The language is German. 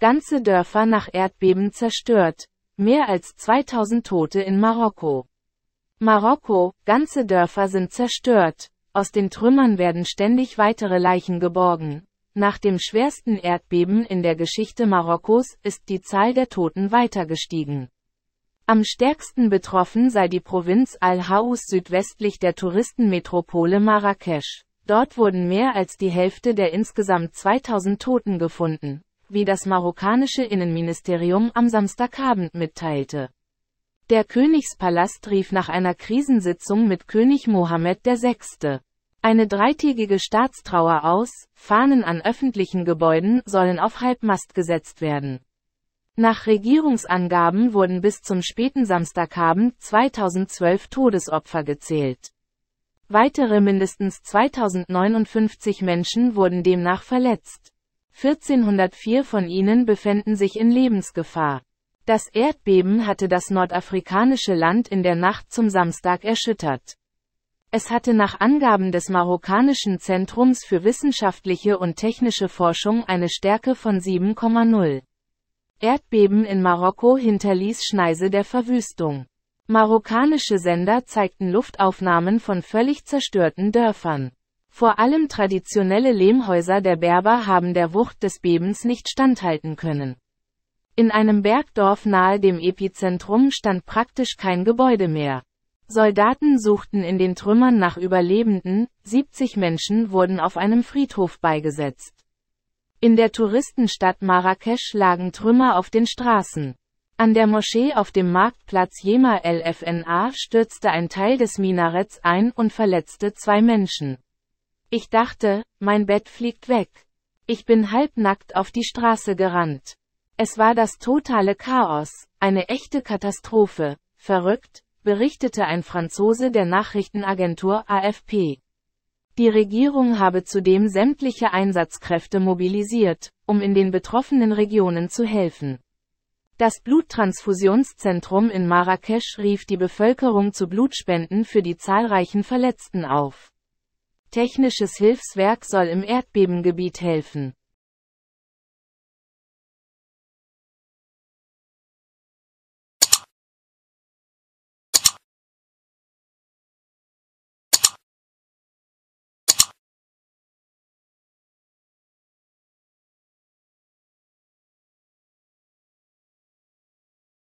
Ganze Dörfer nach Erdbeben zerstört. Mehr als 2000 Tote in Marokko. Marokko, ganze Dörfer sind zerstört. Aus den Trümmern werden ständig weitere Leichen geborgen. Nach dem schwersten Erdbeben in der Geschichte Marokkos ist die Zahl der Toten weiter gestiegen. Am stärksten betroffen sei die Provinz Al-Haus südwestlich der Touristenmetropole Marrakesch. Dort wurden mehr als die Hälfte der insgesamt 2000 Toten gefunden, wie das marokkanische Innenministerium am Samstagabend mitteilte. Der Königspalast rief nach einer Krisensitzung mit König Mohammed VI. Eine dreitägige Staatstrauer aus, Fahnen an öffentlichen Gebäuden sollen auf Halbmast gesetzt werden. Nach Regierungsangaben wurden bis zum späten Samstagabend 2012 Todesopfer gezählt. Weitere mindestens 2059 Menschen wurden demnach verletzt. 1404 von ihnen befänden sich in Lebensgefahr. Das Erdbeben hatte das nordafrikanische Land in der Nacht zum Samstag erschüttert. Es hatte nach Angaben des marokkanischen Zentrums für wissenschaftliche und technische Forschung eine Stärke von 7,0. Erdbeben in Marokko hinterließ Schneise der Verwüstung. Marokkanische Sender zeigten Luftaufnahmen von völlig zerstörten Dörfern. Vor allem traditionelle Lehmhäuser der Berber haben der Wucht des Bebens nicht standhalten können. In einem Bergdorf nahe dem Epizentrum stand praktisch kein Gebäude mehr. Soldaten suchten in den Trümmern nach Überlebenden, 70 Menschen wurden auf einem Friedhof beigesetzt. In der Touristenstadt Marrakesch lagen Trümmer auf den Straßen. An der Moschee auf dem Marktplatz Jema LFNA stürzte ein Teil des Minaretts ein und verletzte zwei Menschen. Ich dachte, mein Bett fliegt weg. Ich bin halbnackt auf die Straße gerannt. Es war das totale Chaos, eine echte Katastrophe, verrückt, berichtete ein Franzose der Nachrichtenagentur AFP. Die Regierung habe zudem sämtliche Einsatzkräfte mobilisiert, um in den betroffenen Regionen zu helfen. Das Bluttransfusionszentrum in Marrakesch rief die Bevölkerung zu Blutspenden für die zahlreichen Verletzten auf. Technisches Hilfswerk soll im Erdbebengebiet helfen.